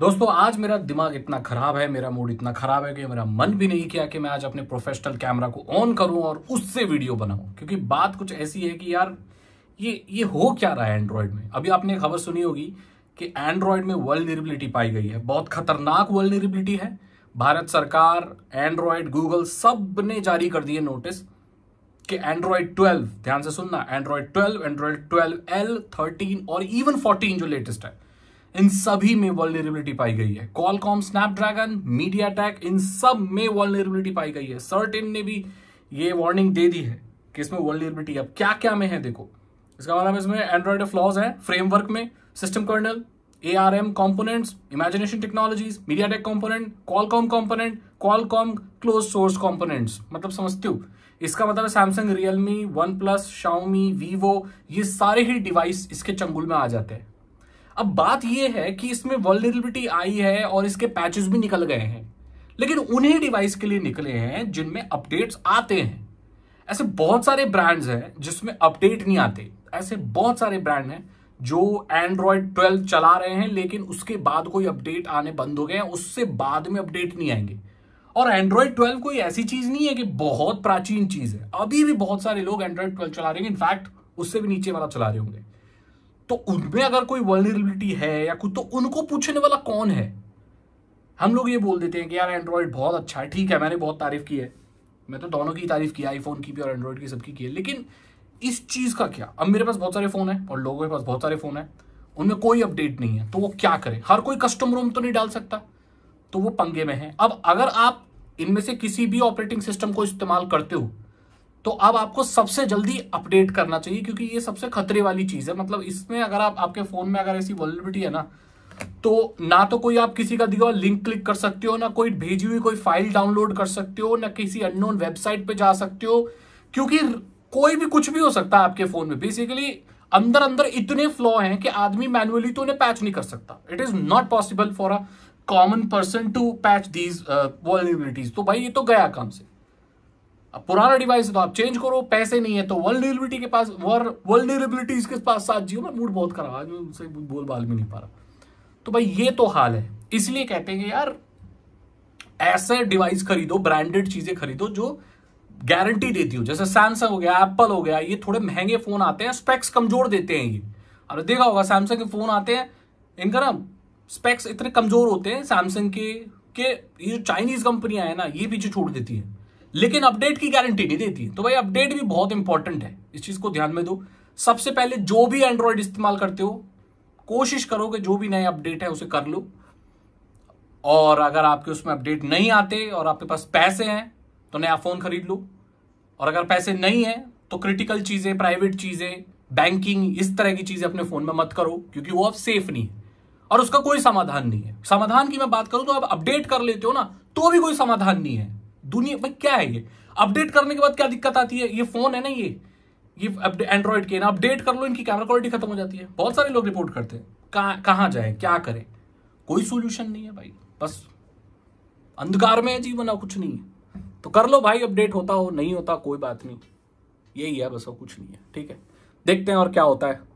दोस्तों आज मेरा दिमाग इतना खराब है मेरा मूड इतना खराब है कि मेरा मन भी नहीं किया कि मैं आज अपने प्रोफेशनल कैमरा को ऑन करूं और उससे वीडियो बनाऊं क्योंकि बात कुछ ऐसी है कि यार ये ये हो क्या रहा है एंड्रॉयड में अभी आपने खबर सुनी होगी कि एंड्रॉयड में वर्ल्ड पाई गई है बहुत खतरनाक वर्ल्ड है भारत सरकार एंड्रॉयड गूगल सब ने जारी कर दिए नोटिस कि एंड्रॉयड 12 ध्यान से सुनना एंड्रॉयड 12 एंड्रॉयड 12 एल 13 और इवन 14 जो लेटेस्ट है इन सभी में वॉलरेबिलिटी पाई गई है कॉलकॉम स्नैपड्रैगन मीडिया टैक इन सब में वॉलरेबिलिटी पाई गई है सर्टिन ने भी ये वार्निंग दे दी है कि इसमें वॉलरेबिलिटी अब क्या क्या में है देखो इसका मतलब इसमें एंड्रॉइड फ्लॉज है फ्रेमवर्क में system kernel A R M components Imagination Technologies MediaTek component Qualcomm component Qualcomm close source components मतलब समझते हो इसका मतलब Samsung Realme OnePlus Xiaomi Vivo ये सारे ही डिवाइस इसके चंगुल में आ जाते हैं अब बात यह है कि इसमें वर्लिबिलिटी आई है और इसके पैचेस भी निकल गए हैं लेकिन उन्हीं डिवाइस के लिए निकले हैं जिनमें अपडेट्स आते हैं ऐसे बहुत सारे ब्रांड्स हैं जिसमें अपडेट नहीं आते ऐसे बहुत सारे ब्रांड हैं जो एंड्रॉयड ट्वेल्व चला रहे हैं लेकिन उसके बाद कोई अपडेट आने बंद हो गए हैं उससे बाद में अपडेट नहीं आएंगे और एंड्रॉयड ट्वेल्व कोई ऐसी चीज नहीं है कि बहुत प्राचीन चीज है अभी भी बहुत सारे लोग एंड्रॉयड ट्वेल्व चला रहे हैं इनफैक्ट उससे भी नीचे वाला चला रहे होंगे तो उनमें अगर कोई वर्नरेबिलिटी है या कुछ तो उनको पूछने वाला कौन है हम लोग ये बोल देते हैं कि यार एंड्रॉयड बहुत अच्छा है ठीक है मैंने बहुत तारीफ़ की है मैं तो दोनों की तारीफ़ की आईफोन की भी और एंड्रॉयड की सबकी की है लेकिन इस चीज़ का क्या अब मेरे पास बहुत सारे फ़ोन है और लोगों के पास बहुत सारे फ़ोन है उनमें कोई अपडेट नहीं है तो वो क्या करें हर कोई कस्टम रूम तो नहीं डाल सकता तो वो पंगे में है अब अगर आप इनमें से किसी भी ऑपरेटिंग सिस्टम को इस्तेमाल करते हो तो अब आपको सबसे जल्दी अपडेट करना चाहिए क्योंकि ये सबसे खतरे वाली चीज़ है मतलब इसमें अगर आप आपके फ़ोन में अगर ऐसी वॉलेबिलिटी है ना तो ना तो कोई आप किसी का दिया लिंक क्लिक कर सकते हो ना कोई भेजी हुई कोई फाइल डाउनलोड कर सकते हो ना किसी अननोन वेबसाइट पे जा सकते हो क्योंकि कोई भी कुछ भी हो सकता है आपके फ़ोन में बेसिकली अंदर अंदर इतने फ्लॉ हैं कि आदमी मैनुअली तो उन्हें पैच नहीं कर सकता it is not possible for a common person to patch these vulnerabilities तो भाई ये तो गया काम से अब पुराना डिवाइस है तो आप चेंज करो पैसे नहीं है तो वर्ल्डेबिलिटी के पास वर्ल्डेबिलिटीज के पास साथ जियो मैं मूड बहुत खराब आज उनसे बोल बाल भी नहीं पा रहा तो भाई ये तो हाल है इसलिए कहते हैं यार ऐसे डिवाइस खरीदो ब्रांडेड चीजें खरीदो जो गारंटी देती हो जैसे सैमसंग हो गया एप्पल हो गया ये थोड़े महंगे फोन आते हैं स्पेक्स कमजोर देते हैं ये अरे देखा होगा सैमसंग के फोन आते हैं इनका ना स्पेक्स इतने कमजोर होते हैं सैमसंग के ये जो चाइनीज कंपनियां हैं ना ये पीछे छूट देती हैं लेकिन अपडेट की गारंटी नहीं देती तो भाई अपडेट भी बहुत इंपॉर्टेंट है इस चीज को ध्यान में दो सबसे पहले जो भी एंड्रॉयड इस्तेमाल करते हो कोशिश करो कि जो भी नए अपडेट है उसे कर लो और अगर आपके उसमें अपडेट नहीं आते और आपके पास पैसे हैं तो नया फोन खरीद लो और अगर पैसे नहीं है तो क्रिटिकल चीजें प्राइवेट चीजें बैंकिंग इस तरह की चीजें अपने फोन में मत करो क्योंकि वो अब सेफ नहीं है और उसका कोई समाधान नहीं है समाधान की मैं बात करूं तो आप अपडेट कर लेते हो ना तो भी कोई समाधान नहीं है दुनिया भाई क्या है ये अपडेट करने के बाद क्या दिक्कत आती है ये फोन है ना ये ये एंड्रॉइड के ना अपडेट कर लो इनकी कैमरा क्वालिटी खत्म हो जाती है बहुत सारे लोग रिपोर्ट करते हैं कहां जाए क्या करें कोई सोल्यूशन नहीं है भाई बस अंधकार में है जीवन और कुछ नहीं है तो कर लो भाई अपडेट होता हो नहीं होता कोई बात नहीं यही है बस और कुछ नहीं है ठीक है देखते हैं और क्या होता है